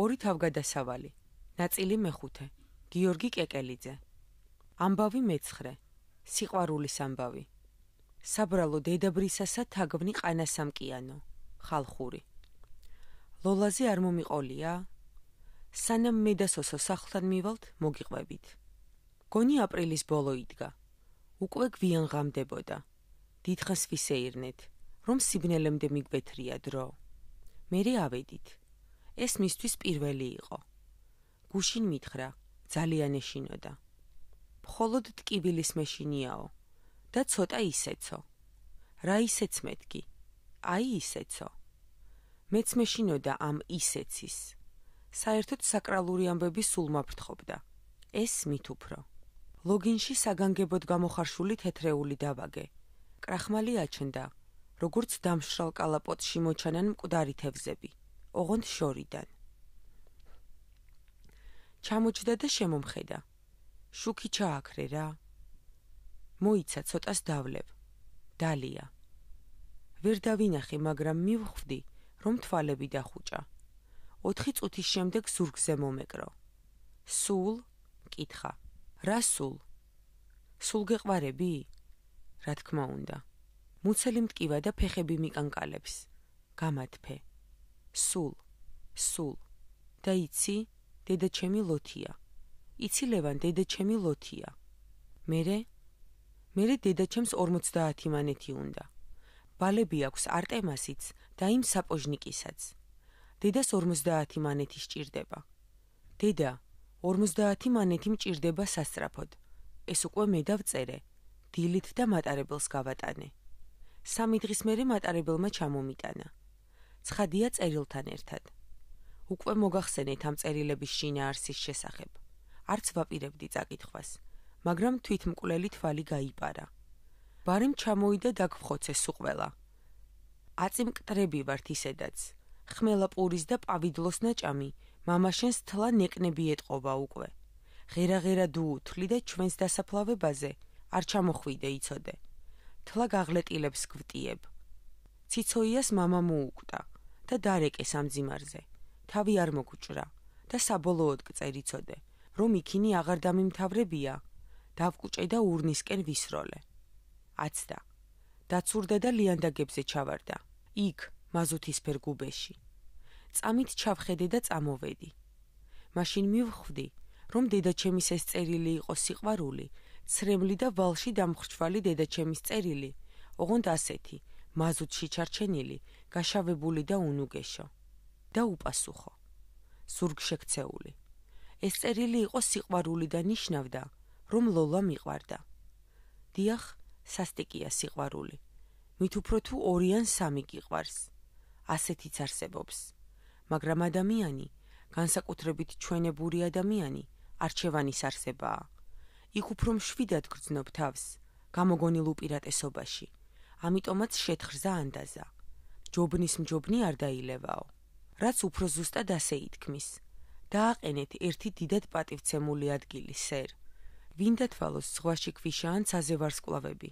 ორი თავგადასავალი. ნაწილი მეხუთე. გიორგი კეკელიძე. ამბავი მეცხრე. სიყვარულის ამბავი. საბრალო დედაბრისასა თაგვნი ყანასამკიანო. ხალხური. ლოლაზე არ მომიყოლია. სანამ მე და სოსო სახლთან მივალთ, მოგიყვებით. გონი აპრილის ბოლო იდგა. უკვე გვიან ღამდებოდა. დიდხანს ვისეირნეთ, რომ სიბნელემდე მიგვეთრია დრო. მე რე ავედით. ეს მისთვის პირველი იყო. გუშინ მითხრა, ძალიან ეშინოდა. მხოლოდ ტკიბილის მეშინიაო და ცოტა ისეცო. რა ისეც მეთქი? აი ისეცო. მეც მეშინოდა ამ ისეცის. საერთოდ საკრალური ამბები სულ მაფრთხობდა. ეს მით უფრო. ლოგინში საგანგებოდ გამოხარშული თეთრეული დავაგე. კрахმალი აჩნდა, როგორც დამშრალ კალაპოტში მოჩანან მკვდარი თევზები. ოღონდ შორიდან. ჩამოჯდა და შემომხედა. შუქი ჩააქრე რა. მოიცა ცოტას დავლებ. დალია. ვერ დავინახე, მაგრამ მივხვდი, რომ თვალები დახუჭა. 4 წუთის შემდეგ ზურგზე მომეკრო. სულ? კითხა. რა სულ? სულ გეყვარები? რა თქმა უნდა. მუცელი მткиვა და ფეხები მიკანკალებს. გამათფე. სულ სულ და იცი დედა ჩემი ლოთია იცი ლევან დედა ჩემი ლოთია მე მე დედა ჩემს 50 მანეთი უნდა ბალები აქვს არტემასიც და იმ საპოჟნიკისაც დედას 50 მანეთი სჭირდება დედა 50 მანეთი მჭირდება სასწრაფოდ ეს უკვე მე დავწერე დილით და მატარებელს გავატანე სამი დღის მერე მატარებელმა ჩამომიტანა ცხადია წერილთან ერთად. უკვე მოგახსენეთ ამ წერილების შინაარსის შესახებ. არც ვაპირებდი წაკითხვას, მაგრამ თვითმკვლელი თვალი გაიპარა. ბარიმ ჩამოიდა დაგფხოცე სუყველა. აწიმკტრები ვართ ისედაც. ხმელა პურის და პავიდლოს ნაჭამი, მამაშენს თლა ნეკნები ეტყობა უკვე. ღერაღერა დუუთლი და ჩვენს დასაფლავებაზე არ ჩამოხვიდე იცოდე. თლა გაღლეტილებს გვტიებ. ციцоიას мама მოუკვდა. და დარეკე სამძიმარზე. თავი არ მოგუჭრა და საბოლოოდ წერიწოდე, რომ იქინი აღარ დამიმთავრებია. დავკუჭე და ურნისკენ ვისროლე. აცდა. დაცურდა და ლიანდაგებზე ჩავარდა. იქ, მაზუთისფერ გუბეში. წამით ჩავხედე და წამოვედი. მაშინ მივხვდი, რომ დედაჩემის ეს წერილი იყო სიყვარული, ცრემლი და ვალში დამხრჩვალი დედაჩემის წერილი, ოღონდ ასეთი, მაზუთში ჩარჩენილი, გაშავებული და უნუგეშო და უპასუხო სურგშექცეული ეს წერილი იყო სიყვარული და ნიშნავდა რომ ლოლა მიყვარდა დიახ სასტიკია სიყვარული მით უფრო თუ ორი ან სამი გიყვარს ასეთიც არსებობს მაგრამ ადამიანი განსაკუთრებით ჩვენებური ადამიანი არჩევანის არსებაა იქ უფრო მშვიდად გრძნობ თავს გამოგონილ უპირატესობაში ამიტომაც შეთხრზა ანდაზა ჯობნის მჯობნი არ დაილევაო რაც უფრო ზუსტად ასე ითქმის დააყენეთ ერთი დიდად პატივცემული ადგილი სერ ვინდა თვალოს ზღვაში ქვიშაან საზევარსკლავები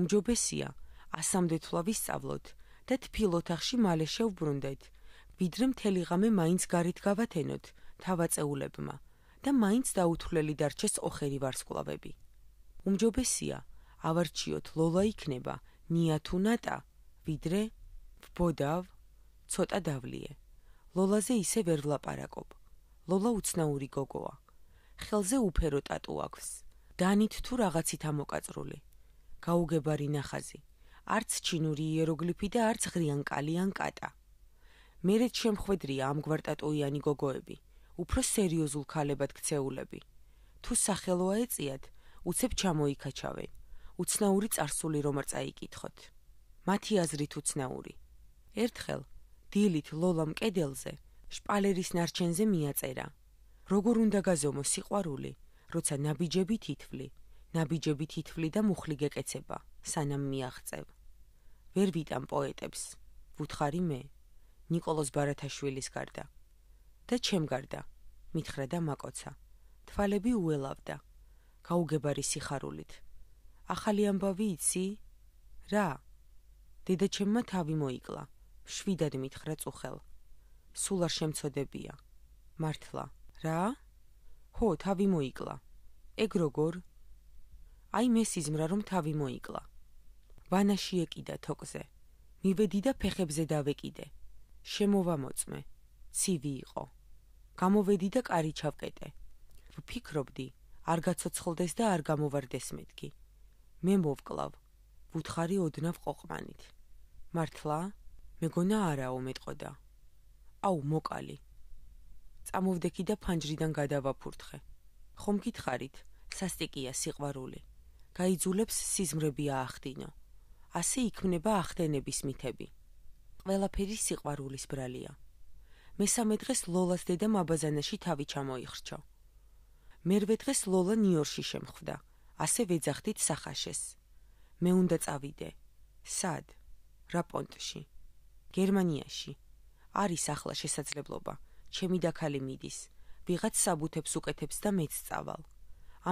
უმჯობესია ასამდე თვლავი სწავლოთ და თფილოთახში მალე შევბრუნდეთ ვიდრე მთელი ღამე მაინც გარეთ გავათენოთ თავაწეულებმა და მაინც დაუთვლელი დარჩეს ოხერი ვარსკლავები უმჯობესია ავარჩიოთ ლოლა იქნება ნიათუნატა ვიდრე ბოდავ, ცოტა დავლიე. ლოლაზე ისე ვერ ვლაპარაკობ. ლოლა უცნაური გოგოა. ხელზე უფერო ტატუ აქვს. დანით თუ რაღაცით ამოკაწრული. გაუგებარი ნახაზი. არც ჩინური იეროგლიფი და არც ღრიანკალიან კატა. მერე შემხვედრია ამ გვარტატოიანი გოგოები, უფრო სერიოზულ ქალებად ქცეულები. თუ სახელოა ეწიათ, უცებ ჩამოიქაჩავენ. უცნაური წარსული რომ არ წაიკითხოთ. მათი აზრით უცნაური. ერთხელ დილით ლოლამ კედელზე შპალერის ნარჩენზე მიაწერა როგორ უნდა გაზომო სიყვარული როცა ნაბიჯები თითვლი ნაბიჯები თითვლი და მუხლი გეკეცება სანამ მიაღწევ ვერ ვიტან პოეტებს ვუთხარი მე نيكოლოს ბარათაშვილის გარდა და ჩემ გარდა მითხრა და მაკოცა თვალები უელავდა გაუგებარი სიხარულით ახალი ამბავი იცი რა დედაჩემმა თავი მოიკლა შვიდად მითხრა წუხელ. სულ არ შემწოდებია. მართლა? რა? ხო, თავი მოიკლა. ეგ როგორ? აი მესიზმრა რომ თავი მოიკლა. ვანაში ეკიდა თოკზე. მივედი და ფეხებზე დავეკიდე. შემოვა მოწმე. ცივი იყო. გამოვედი და კარი ჩავკეტე. ვფიქრობდი, არ გაцоცხლდეს და არ გამოვარდეს მეთქი. მე მოვკლავ. ვუთხარი ოდნავ ყოყმანით. მართლა? მეგონა არაო მეტყოდა აუ მოკალი წამოვდექი და ფანჯრიდან გადავაფურთხე ხომ გითხარით სასტიკია სიყვარული გაიძულებს სიზმრები აახდინო ასე იქმნება ახდენების მითები ყველაფერი სიყვარულის ბრალია მესამე დღეს ლოლას დედა მაბაზანაში თავი ჩამოიხრჩო მერვე დღეს ლოლა ნიუ-იორკში შემხვდა ასე ვეძახდით სახაშეს მე უნდა წავიდე სად რაპონტში გერმანიაში არის ახლა შესაძლებლობა ჩემი დაქალი მიდის ვიღაც საბუთებს უკეთებს და მეც წავალ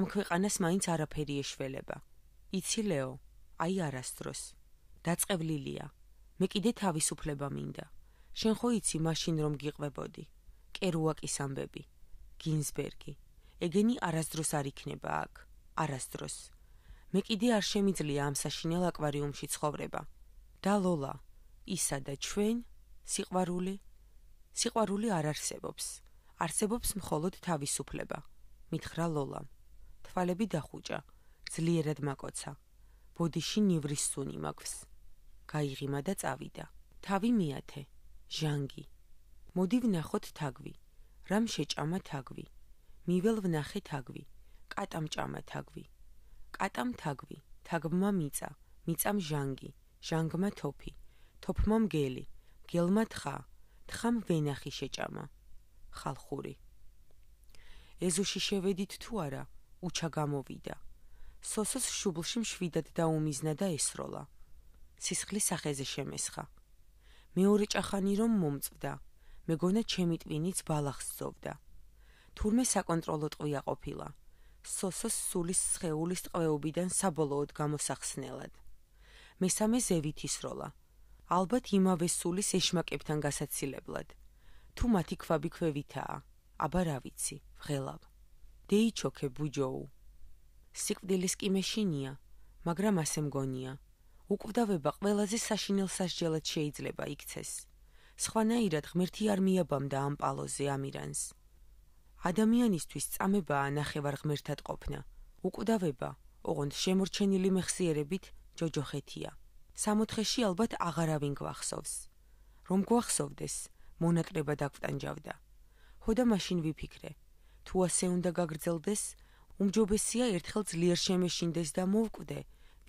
ამ ქვეყანას მაინც არაფერი ეშველება იცი ლეო აი არასდროს დაწყევლილია მე კიდე თავისუფლება მინდა შენ ხო იცი მაშინ რომ გიყვებოდი კერუაკის ამბები გინსბერგი ეგენი არასდროს არ იქნება აქ არასდროს მე კიდე არ შემიძლია ამ საშინელ აკვარიუმში ცხოვრება და ლოლა ისა და ჩვენ სიყვარული სიყვარული არ არსებობს არსებობს მხოლოდ თავისუფლება მითხრა ლოლამ თვალები დახუჭა ძლიერად მაკოცა ბოდიში ნივრის სუნი მაქვს გაიღიმა და წავიდა თავი მიათე ჟანგი მოდი ვნახოთ თაგვი რამ შეჭამა თაგვი მიველ ვნახე თაგვი კატამ ჭამა თაგვი კატამ თაგვი თაგმა მიწა მიწამ ჟანგი ჟანგმა თოფი თოფმა მგელი, მგელმა თხა, თხამ ვენახი შეჭამა. ხალხური. ეზოში შევედით თუ არა, უჩა გამოვიდა. სოსოს შუბლში შვიდად დაუმიზნა და ესროლა. სისხლი სახეზე შემესხა. მეორე ჭახანი რომ მომწვდა, მეგონა ჩემი ტვინიც ბალახს ზოვდა. თურმე საკონტროლო ტყვია ყოფილა. სოსოს სულის სხეულის ტყვეობიდან საბოლოოდ გამოსახსნელად. მესამე ზევით ისროლა. ალბათ იმავე სულის ეშმაკებთან გასაცილებლად. თუ მათი ქვაბი ქვევითაა, აბა რა ვიცი, ღელავ. დეიჩოკე ბუჯოუ. სიკვდილის კი მეშინია, მაგრამ ასე მგონია. უკვდავება ყველაზე საშინელ სასჯელად შეიძლება იქცეს. სხვანაირად ღმერთი არ მიაბამდა ამ პალოზე ამირანს. ადამიანისთვის წამებაა ნახევარ ღმერთად ყოფნა. უკვდავება, ოღონდ შემორჩენილი მხსიერებით ჯოჯოხეთია. სამოთხეში ალბათ აღარავინ გვახსოვს. რომ გვახსოვდეს, მონატრება დაგვტანჯავდა. ხოდა მაშინ ვიფიქრე, თუ ასე უნდა გაგრძელდეს, უმჯობესია ერთხელ ძლიერ შემეშინდეს და მოვკვდე,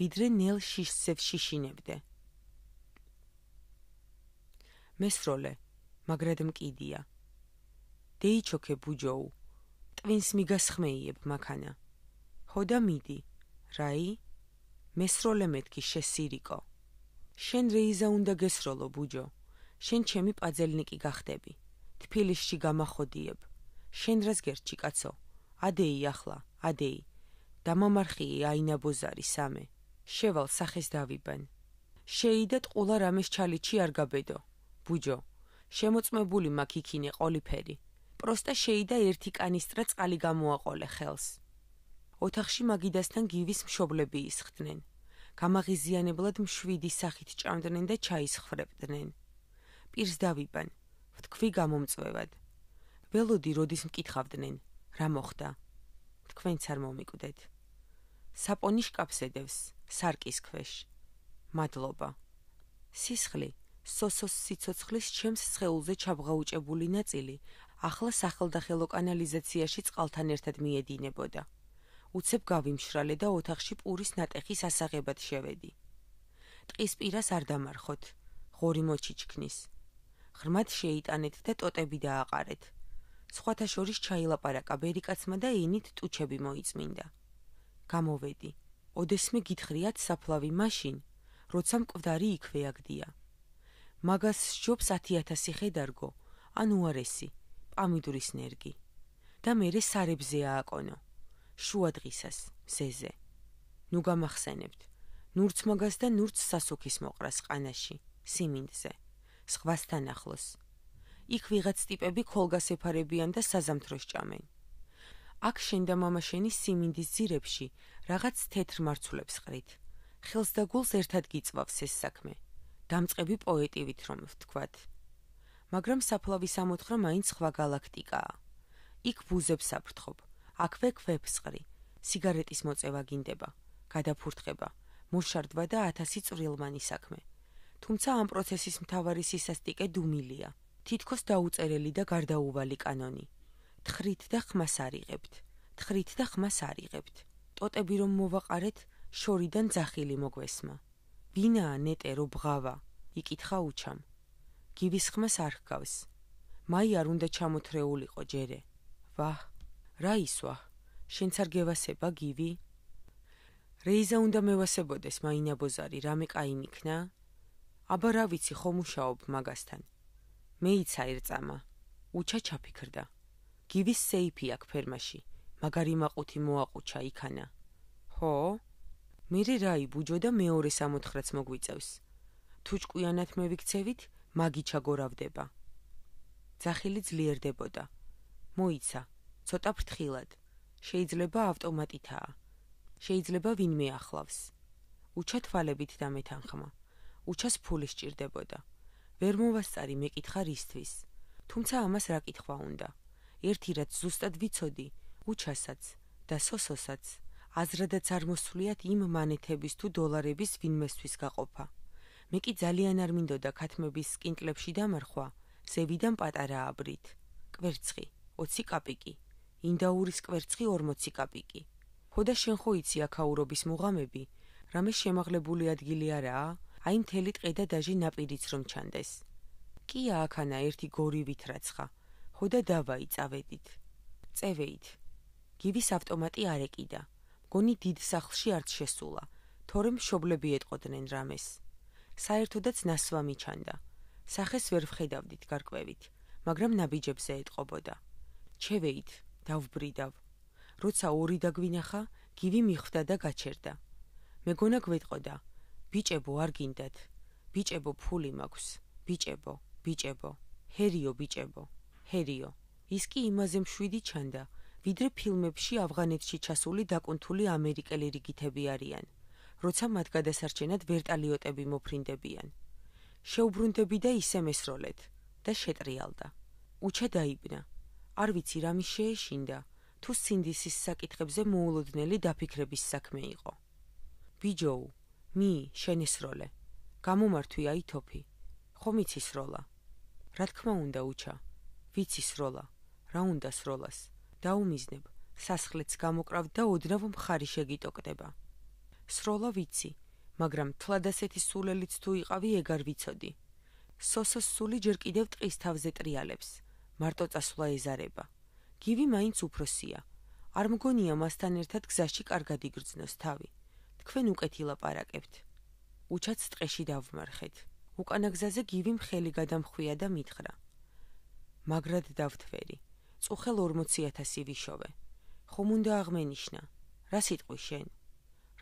ვიდრე ნელ შიშსევ შიშინებდე. მესროლე, მაგრამ კიდია. დეიჩოკე ბუჯოუ, ტვინს მიგასხმეიებ მაქანა. ხოდა მიდი, რაი? მესროლე მეთქი შესირიკო. შენ რეიზა უნდა გესროლო ბუჯო შენ ჩემი პაძელნიკი გახდები თბილისში გამახოდიებ შენ რას გერჩი კაცო ადეი ახლა ადეი დამამარხიე აინა ბოზარი სამე შევალ სახეს დავიბან შეიდა ტყულა რამეს ჩალიჩი არ გაბედო ბუჯო შემოწმებული მაქ იქინე ყოლიფერი პროსტა შეიდა ერთი კანისტრა წყალი გამოაყოლე ხელს ოთახში მაგიდასთან გივის მშობლები ისხდნენ გამაღიზიანებლად მშვიდი სახით ჭამდნენ და ჩაის ხვრებდნენ. პირს დავიბან, თქვი გამომწვევად. ველოდი როდის მკითხავდნენ, რა მოხდა. თქვენც არ მომიკვდეთ. საპონი შკაფსედევს, სარკის ქვეშ. მადლობა. სისხლი, სოსოს სიცოცხლის ჩემს სხეულზე ჩაბღაუჭებული ნაწილი, ახლა სახელდახელო კანალიზაციაში წყალთან ერთად მიედინებოდა. უცებ გავიმშრალე და ოთახში პურის ნატეხი სასაღებად შევედი. ტყის პირას არ დამარხოთ, ღორი მოჩიჩქნის. ღრმად შეიტანეთ და ტოტები დააყარეთ. სხვათა შორის ჩაილაპარაკა ბერიკაცმა და ენით ტუჩები მოიწმინდა. გამოვედი. ოდესმე გითხრიათ საფლავი მაშინ, როცა მკვდარი იქვე აგდია. მაგას შობს 10000 ხედარგო, ან უარესი, პამიდურის ნერგი. და მერე სარებზე ააკონო. შუა დღისას ზეზე ნუ გამახსენებთ ნურც მაგას და ნურც სასოქის მოყრას ყანაში სიმინდზე სხვასთან ახლოს იქ ვიღაც ტიპები ხოლგას ეფარებიან და საზამთროს ჭამენ აქ შენ და мама შენი სიმინდის ძირებში რაღაც თეთრ მარცვლებს ყრით ხელს და გულს ერთად გიწვავს ეს საქმე დამწები პოეტივით რომ ვთქვათ მაგრამ საფლავის ამოთხრა მაინც სხვა galaktikaა იქ ბუზებს საფრთხობ აქვე ქვეფსყრი, სიგარეტის მოწევა გინდება, გადაფურთხება, მოშარდვა და 1000 წრილმანი საქმე. თუმცა ამ პროცესის მთავარი სისასტიკე დუმილია, თითქოს დაუწერელი და გარდაუვალი კანონი. თხრით და ხმას არიღებთ, თხრით და ხმას არიღებთ. ტოტები რომ მოვაყარეთ, შორიდან ძახილი მოგვესმა. ვინაა ნეტერო ბღავა? იკითხა უჩამ. გივის ხმას არ ჰგავს. მაი არ უნდა ჩამოთრეულიყო ჯერე. ვაჰ რა ისვა? შენც არ გევასება გივი? რეიზა უნდა მევასებოდეს მაინაბოზარი, რამე კაი მიქნა? აბა რა ვიცი, ხომ უშაობ მაგასთან. მეიცა ერწამა. უჩა ჩაფიქრდა. გივის სეიფი აქ ფერმაში, მაგარი მაყუთი მოაყუჩა იქანა. ჰო? მერე რაი ბუჯო და მეორე 69-ს მოგვიწევს. თუ ჭკვიანად მევიქცევით, მაგი ჩაგორავდება. ძახილი ძლიერდებოდა. მოიცა, ცოტა ფრთხილად. შეიძლება ავტომატითაა. შეიძლება ვინმე ახლავს. უჩა თვალებით დამეთანხმა. უჩას ფული სჭირდებოდა. ვერ მოვასწარი მეკითხა რისთვის. თუმცა ამას რა კითხვა უნდა? ერთი რაც ზუსტად ვიცოდი, უჩასაც და სოსოსაც აზრადაც არ მოსვლიათ იმ მანეთების თუ დოლარების ვინმესთვის გაყოფა. მე კი ძალიან არ მინდოდა ქათმების სკინკლებში დამარხვა, ზევიდან პატარა აბრით. კვერცხი, 20 კაპიკი, ინდაურის კვერცხი 40 კაპიკი. ხოდა შენ ხო იცი აქაურობის მუღამები, რამე შემაღლებული ადგილი არაა, აი მთელი ტყე და დაჟი ნაპირიც რომ ჩანდეს. კია ახანა ერთი გორივით რაცხა. ხოდა დავაი წავედით. წევეით. გივის ავტომატი არ ეკიდა. მგონი დიდ სახლში არც შესულა. თორემ შობლები ეტყოდნენ რამეს. საერთოდაც ნასვამი ჩანდა. სახეს ვერ ვხედავდით გარკვევით, მაგრამ ნაბიჯებზე ეტყობოდა. ჩევეით. დავბრიდავ. როცა 2 დაგვინახა, გივი მიხვდა და გაჩერდა. მე გონა გვეტყოდა: ბიჭებო, არ გინდათ. ბიჭებო, ფული მაქვს. ბიჭებო, ბიჭებო. ჰერიო, ბიჭებო. ჰერიო. ის კი იმაზე მშვიდი ჩანდა, ვიდრე ფილმებში ავღანეთში ჩასული დაკონთული ამერიკელი რიგითები არიან, როცა მათ გადასარჩენად ვერტალიოტები მოფრინდებიან. შეუბრუნდები და ისე მესროლეთ და შეტრიალდა. უჩა დაიბნა. არ ვიცი რა მის შეეშინდა თუ სინდისის საკითხებზე მოულოდნელი დაფიქრების საქმე იყო ბიჯოუ მი შენისროლე გამომართვი აი თოფი ხომ იცის როლა რა თქმა უნდა უჩა ვიცის როლა რა უნდა სროლას დაუმიზნებ სასხლეთს გამოკრავ და ოდნავ მხარი შეგიტოკდება სროლა ვიცი მაგრამ თლად ასეთი სულელიც თუ იყავი ეგარ ვიცოდი სოსოს სული ჯერ კიდევ ტყის თავზე ტრიალებს მარტო წასვლა ეზარება. გივი მაინც უფროსია. არ მგონია მასთან ერთად გზაში კარგად იგრძნოს თავი. თქვენ უკეთილაპარაკებთ. უჩაც წყეში დავმარხეთ. უკანა გზაზე გივი მხელი გადამხვია და მითხრა. მაგრად დავთვერი. წუხელ 40000 ვიშოვე. ხომ უნდა აღმენიშნა? რა სიტყვი შენ?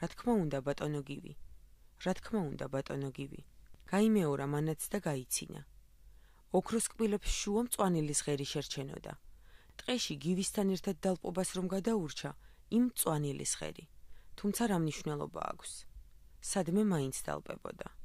რა თქმა უნდა ბატონო გივი. რა თქმა უნდა ბატონო გივი. გაიმეორა მანაც და გაიცინა. ოქროს კბილებს შუა მწვანილის ღერი შერჩენოდა. ტყეში გივისთან ერთად დალპობას რომ გადაურჩა იმ მწვანილის ღერი. თუმცა რა მნიშვნელობა აქვს? სადმე მაინც დალპებოდა.